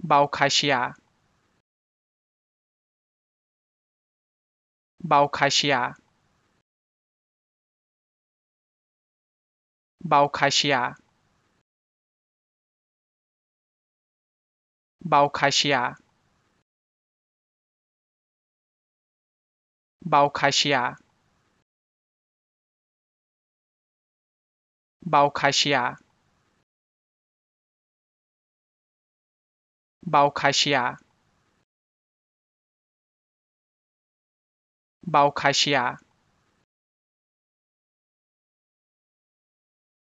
Balcaixá Balcaixá Balcaixá Balcaixá Balcaixá Balcaixá 巴尔卡西亚。巴尔卡西亚。